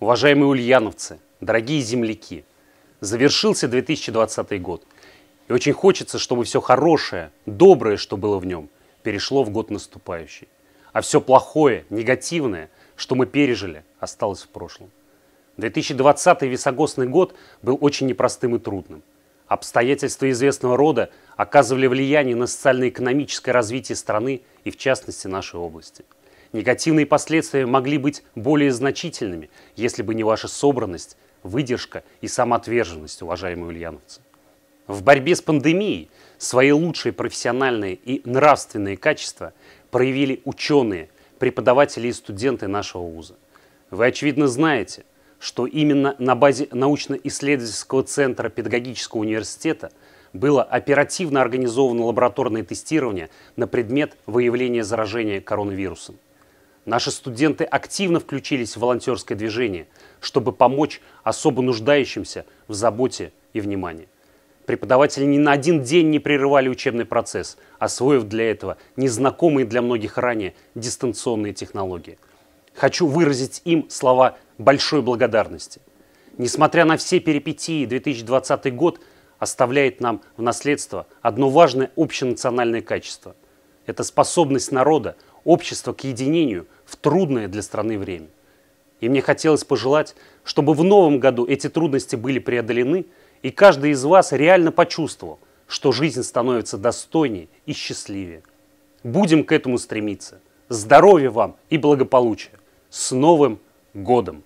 Уважаемые ульяновцы, дорогие земляки, завершился 2020 год. И очень хочется, чтобы все хорошее, доброе, что было в нем, перешло в год наступающий. А все плохое, негативное, что мы пережили, осталось в прошлом. 2020 висогосный год был очень непростым и трудным. Обстоятельства известного рода оказывали влияние на социально-экономическое развитие страны и, в частности, нашей области – Негативные последствия могли быть более значительными, если бы не ваша собранность, выдержка и самоотверженность, уважаемые ульяновцы. В борьбе с пандемией свои лучшие профессиональные и нравственные качества проявили ученые, преподаватели и студенты нашего вуза. Вы, очевидно, знаете, что именно на базе научно-исследовательского центра педагогического университета было оперативно организовано лабораторное тестирование на предмет выявления заражения коронавирусом. Наши студенты активно включились в волонтерское движение, чтобы помочь особо нуждающимся в заботе и внимании. Преподаватели ни на один день не прерывали учебный процесс, освоив для этого незнакомые для многих ранее дистанционные технологии. Хочу выразить им слова большой благодарности. Несмотря на все перипетии, 2020 год оставляет нам в наследство одно важное общенациональное качество. Это способность народа – общество к единению в трудное для страны время. И мне хотелось пожелать, чтобы в новом году эти трудности были преодолены, и каждый из вас реально почувствовал, что жизнь становится достойнее и счастливее. Будем к этому стремиться. Здоровья вам и благополучия. С Новым годом!